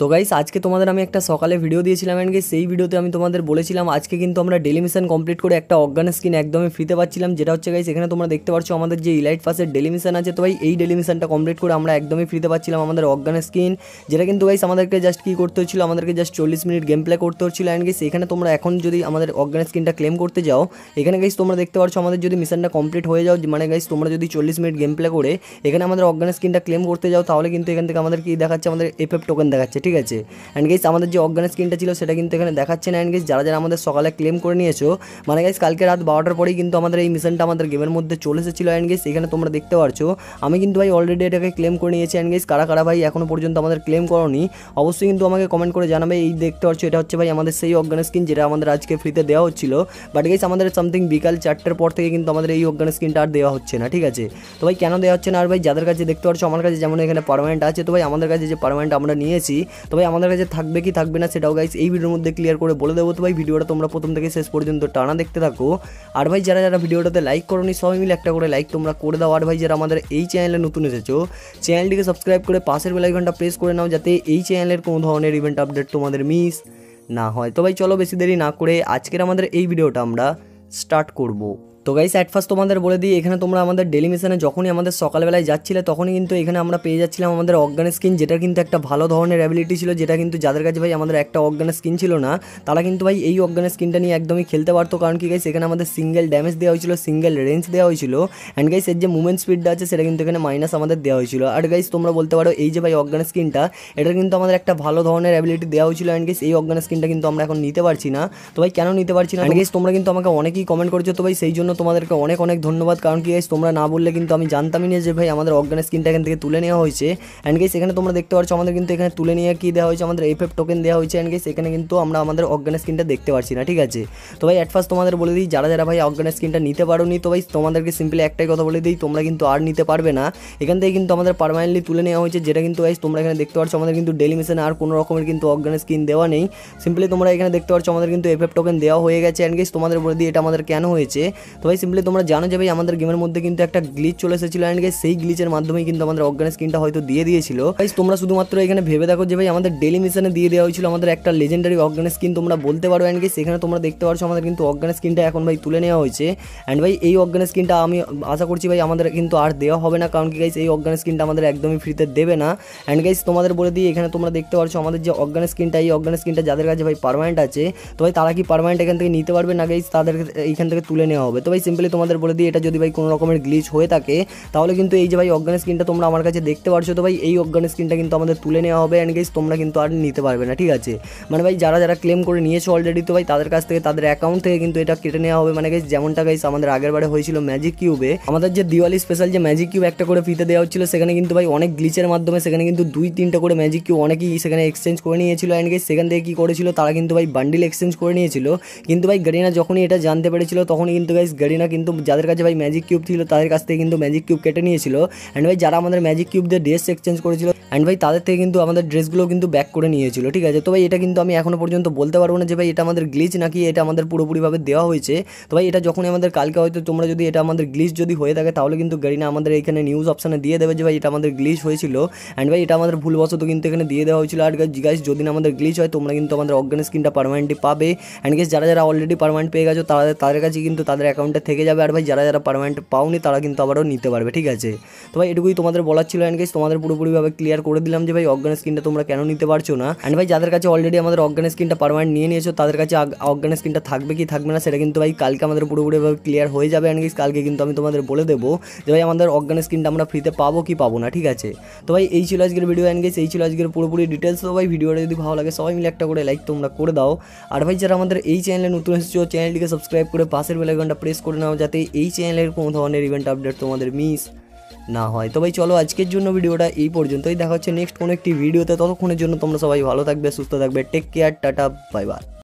তো গাইস আজকে তোমাদের আমি একটা সকালে ভিডিও দিয়েছিলাম অ্যান্ড গাইস সেই ভিডিওতে আমি তোমাদের বলেছিলাম আজকে কিন্তু আমরা ডেলি মিশন কমপ্লিট করে একটা অজ্ঞান স্কিন একদমই ফ্রিতে পাচ্ছিলাম যেটা হচ্ছে গাইস এখানে তোমরা দেখতে পাচ্ছ আমাদের যে ইলাইট পাসের ডেলি মিশন আছে তো ভাই এই ডেলি মিশনটা কমপ্লিট করে আমরা একদমই ফ্রিতে পাচ্ছিলাম আমাদের অজ্ঞান স্কিন যেটা কিন্তু গাইস আমাদেরকে জাস্ট কী করতে হচ্ছিল আমাদেরকে জাস্ট চল্লিশ মিনিট গেম প্লে করতে হচ্ছিল অ্যান্ড গাইস এখানে তোমরা এখন যদি আমাদের অজ্ঞান স্কিনটা ক্লেম করতে যাও এখানে গাইস তোমরা দেখতে পাচ্ছ আমাদের যদি মিশনটা কমপ্লিট হয়ে যাও মানে গাইস তোমরা যদি চল্লিশ মিনিট গেম প্লে করে এখানে আমাদের অজ্ঞান স্কিনটা ক্লেম করতে যাও তাহলে কিন্তু এখান থেকে আমাদের কী দেখাচ্ছে আমাদের এফএফ টোকেন দেখাচ্ছে দেখাচ্ছে ঠিক আছে অ্যান্ড গেস আমাদের যে অজ্ঞান স্ক্রিনটা ছিল সেটা কিন্তু এখানে দেখাচ্ছে না অ্যান্ড গেস যারা যারা আমাদের সকালে ক্লেম করে নিয়েছো মানে গেস কালকে রাত বারোটার পরেই কিন্তু আমাদের এই মিশনটা আমাদের গেমের মধ্যে চলে এসেছিলো অ্যান্ড গাইস এখানে তোমরা দেখতে পারছো আমি কিন্তু ভাই অলরেডি এটাকে ক্লেম করে নিয়েছি অ্যান্ড গেস কারা কারা ভাই এখনও পর্যন্ত আমাদের ক্লেম করনি অবশ্যই কিন্তু আমাকে কমেন্ট করে জানাবে এই দেখতে পারছো এটা হচ্ছে ভাই আমাদের সেই অজ্ঞান স্কিন যেটা আমাদের আজকে ফ্রিতে দেওয়া হচ্ছিল বাট গেস আমাদের সামথিং বিকাল চারটের পর থেকে কিন্তু আমাদের এই অজ্ঞান স্কিনটা আর দেওয়া হচ্ছে না ঠিক আছে তো ভাই কেন দেওয়া হচ্ছে না আর ভাই যাদের কাছে দেখতে পারছো আমার কাছে যেমন এখানে পারমানেন্ট আছে তো ভাই আমাদের কাছে যে পারমানেন্ট আমরা নিয়েছি তবে আমাদের কাছে থাকবে কি থাকবে না সেটাও গাইস এই ভিডিওর মধ্যে ক্লিয়ার করে বলে দেবো তো ভাই ভিডিওটা তোমরা প্রথম থেকে শেষ পর্যন্ত টানা দেখতে থাকো আর ভাই যারা যারা ভিডিওটাতে লাইক করোনি সবাই মিলে একটা করে লাইক তোমরা করে দাও আর ভাই যারা আমাদের এই চ্যানেলে নতুন এসেছো চ্যানেলটিকে সাবস্ক্রাইব করে পাশের বেলাইকনটা প্রেস করে নাও যাতে এই চ্যানেলের কোনো ধরনের ইভেন্ট আপডেট তোমাদের মিস না হয় তো ভাই চলো বেশি দেরি না করে আজকের আমাদের এই ভিডিওটা আমরা স্টার্ট করবো তো গাইস অ্যাট ফার্স্ট তোমাদের বলে দিই এখানে তোমরা আমাদের ডেলি মিশনে যখনই আমাদের সকালবেলায় যাচ্ছিলে তখনই কিন্তু এখানে আমরা পেয়ে যাচ্ছিলাম আমাদের অজ্ঞান স্কিন যেটা কিন্তু একটা ভালো ধরনের অ্যাবিলিটি ছিল যেটা কিন্তু যাদের কাছে ভাই আমাদের একটা অজ্ঞান স্কিন ছিল না তারা কিন্তু ভাই এই অজ্ঞান স্কিনটা নিয়ে একদমই খেলতে পারতো কারণ কি গাইস এখানে আমাদের সিঙ্গেল ড্যামেজ দেওয়া হয়েছিল সিঙ্গেল রেঞ্জ দেওয়া হয়েছিল অ্যান্ড গাইস এর যে মুভমেন্ট স্পিডটা আছে সেটা কিন্তু এখানে মাইনাস আমাদের দেওয়া হয়েছিল আর গাইস তোমরা বলতে পারো এই যে ভাই অজ্ঞান স্কিনটা এটা কিন্তু আমাদের একটা ভালো ধরনের অ্যাবিলিটি দেওয়া হয়েছিল অ্যান্ড গাইস এই অজ্ঞান স্কিনটা কিন্তু আমরা এখন নিতে পারছি না তো ভাই কেন নিতে পারছি না অ্যান্ড গাইস তোমরা কিন্তু আমাকে অনেকেই কমেন্ট করেছো তো ভাই সেই জন্য তোমাদেরকে অনেক অনেক ধন্যবাদ কারণ কি গাইস তোমরা না বললে কিন্তু আমি জানতামই না যে ভাই আমাদের অর্গানাইজ স্কিনটা এখান থেকে তুলে নেওয়া হয়েছে অ্যান্ড গাইস এখানে তোমরা দেখতে পাচ্ছ আমাদের কিন্তু এখানে তুলে নিয়ে কি দেওয়া হয়েছে আমাদের এফএফ টোকেন দেওয়া হয়েছে অ্যান্ড গাইস এখানে কিন্তু আমরা আমাদের অর্গানাইজ স্কিনটা দেখতে পারছি না ঠিক আছে তো ভাই অ্যাট ফার্স্ট তোমাদের বলে দিই যারা যারা ভাই অর্গানাইজ স্কিনটা নিতে পারো নি তো ভাই তোমাদেরকে সিম্পলি একটাই কথা বলে দিই তোমরা কিন্তু আর নিতে পারবে না এখান থেকে কিন্তু আমাদের পারমানেন্টলি তুলে নেওয়া হয়েছে যেটা কিন্তু গাইস তোমরা এখানে দেখতে পাচ্ছ আমাদের কিন্তু ডেলি মিশনে আর কোনো রকমের কিন্তু অর্গানাইজ স্কিন দেওয়া নেই সিম্পলি তোমরা এখানে দেখতে পাচ্ছ আমাদের কিন্তু এফএফ টোকেন দেওয়া হয়ে গেছে অ্যান্ড গাইস তোমাদের বলে দিই এটা আমাদের কেন হয়েছে তো ভাই সিম্পলি তোমরা জানো যে ভাই আমাদের গেমের মধ্যে কিন্তু একটা গ্লিচ চলে এসেছিল অ্যান্ড গাইজ সেই গ্লিচের মাধ্যমে কিন্তু আমাদের অজ্ঞান স্কিনটা হয়তো দিয়ে দিয়েছিল গাইজ তোমরা শুধুমাত্র এখানে ভেবে দেখো যে ভাই আমাদের ডেলি মিশনে দিয়ে দেওয়া হয়েছিল আমাদের একটা লেজেন্ডারি অজ্ঞান স্কিন তোমরা বলতে পারো অ্যান্ড গাইজ সেখানে তোমরা দেখতে পারছো আমাদের কিন্তু অজ্ঞান স্কিনটা এখন ভাই তুলে নেওয়া হয়েছে অ্যান্ড ভাই এই অজ্ঞান স্কিনটা আমি আশা করছি ভাই আমাদের কিন্তু আর দেওয়া হবে না কারণ কি গাইজ এই অজ্ঞান স্কিনটা আমাদের একদমই ফ্রিতে দেবে না অ্যান্ড গাইজ তোমাদের বলে দিই এখানে তোমরা দেখতে পারছো আমাদের যে অজ্ঞান স্কিনটা এই অজ্ঞান স্কিনটা যাদের কাছে ভাই পারমানেন্ট আছে তো ভাই তারা কি পারমানেন্ট এখান থেকে নিতে পারবে না গাইজ তাদের এইখান থেকে তুলে নেওয়া হবে তো ভাই সিম্পলি তোমাদের বলে দিই এটা যদি ভাই কোনো রকমের গ্লিচ হয়ে থাকে তাহলে কিন্তু এই যে ভাই অজ্ঞান স্ক্রিনটা তোমরা আমার কাছে দেখতে পারছো তো ভাই এই অজ্ঞান স্ক্রিনটা কিন্তু আমাদের তুলে নেওয়া হবে অ্যান্ড গেস তোমরা কিন্তু আর নিতে পারবে না ঠিক আছে মানে ভাই যারা যারা ক্লেম করে নিয়েছো অলরেডি তো ভাই তাদের কাছ থেকে তাদের অ্যাকাউন্ট থেকে কিন্তু এটা কেটে নেওয়া হবে মানে গেস যেমনটা গাইস আমাদের আগের বারে হয়েছিল ম্যাজিক কিউবে আমাদের যে দিওয়ালি স্পেশাল যে ম্যাজিক কিউব একটা করে ফিতে দেওয়া হচ্ছিল সেখানে কিন্তু ভাই অনেক গ্লিচের মাধ্যমে সেখানে কিন্তু দুই তিনটা করে ম্যাজিক কিউব অনেকেই সেখানে এক্সচেঞ্জ করে নিয়েছিল অ্যান্ড গেস সেখান থেকে কী করেছিল তারা কিন্তু ভাই বান্ডিল এক্সচেঞ্জ করে নিয়েছিল কিন্তু ভাই গ্রেনা যখনই এটা জানতে পেরেছিল তখনই কিন্তু গাইস গ্যারিনা কিন্তু যাদের কাছে ভাই ম্যাজিক কিউব ছিল তাদের কাছ থেকে কিন্তু ম্যাজিক কিউব কেটে নিয়েছিল অ্যান্ড ভাই যারা আমাদের ম্যাজিক কিউবদের ড্রেস এক্সচেঞ্জ করেছিল অ্যান্ড ভাই তাদের থেকে কিন্তু আমাদের ড্রেসগুলো কিন্তু ব্যাক করে নিয়েছিল ঠিক আছে তো ভাই এটা কিন্তু আমি এখনও পর্যন্ত বলতে পারবো না যে ভাই এটা আমাদের গ্লিচ নাকি এটা আমাদের পুরোপুরিভাবে দেওয়া হয়েছে তো ভাই এটা যখন আমাদের কালকে হয়তো তোমরা যদি এটা আমাদের গ্লিচ যদি হয়ে থাকে তাহলে কিন্তু গ্যারিনা আমাদের এখানে নিউজ অপশানে দিয়ে দেবে যে ভাই এটা আমাদের গ্লিচ হয়েছিল অ্যান্ড ভাই এটা আমাদের ভুলবশত কিন্তু এখানে দিয়ে দেওয়া হয়েছিল আর গাইজ যদি না আমাদের গ্লিচ হয় তোমরা কিন্তু আমাদের অর্গান স্কিনটা পারমানেন্টলি পাবে অ্যান্ড গেস যারা যারা অলরেডি পারমানেন্ট পেয়ে গেছো তাদের তাদের কাছে কিন্তু তাদের অ্যাকাউন্ট পার্মানেন্টটা থেকে যাবে আর ভাই যারা যারা পারমানেন্ট পাওনি তারা কিন্তু আবারও নিতে পারবে ঠিক আছে তো ভাই এটুকুই তোমাদের বলার ছিল অ্যান্ড গাইজ তোমাদের পুরোপুরিভাবে ক্লিয়ার করে দিলাম যে ভাই অজ্ঞান স্কিনটা তোমরা কেন নিতে পারছো না অ্যান্ড ভাই যাদের কাছে অলরেডি আমাদের অজ্ঞান স্কিনটা পারমানেন্ট নিয়ে নিয়েছো তাদের কাছে অজ্ঞান স্কিনটা থাকবে কি থাকবে না সেটা কিন্তু ভাই কালকে আমাদের পুরোপুরিভাবে ক্লিয়ার হয়ে যাবে অ্যান্ড গাইজ কালকে কিন্তু আমি তোমাদের বলে দেবো যে ভাই আমাদের অজ্ঞান স্কিনটা আমরা ফ্রিতে পাবো কি পাবো না ঠিক আছে তো ভাই এই ছিল আজকের ভিডিও অ্যান্ড গাইজ এই ছিল আজকের পুরোপুরি ডিটেলস তো ভাই ভিডিওটা যদি ভালো লাগে সবাই মিলে একটা করে লাইক তোমরা করে দাও আর ভাই যারা আমাদের এই চ্যানেলে নতুন এসেছো চ্যানেলটিকে সাবস্ক্রাইব করে পাশের বেলাইকনটা প্রেস প্রেস করে নাও যাতে এই চ্যানেলের কোনো ধরনের ইভেন্ট আপডেট তোমাদের মিস না হয় তবে চলো আজকের জন্য ভিডিওটা এই পর্যন্তই দেখা হচ্ছে নেক্সট কোনো একটি ভিডিওতে ততক্ষণের জন্য তোমরা সবাই ভালো থাকবে সুস্থ থাকবে take care tata bye by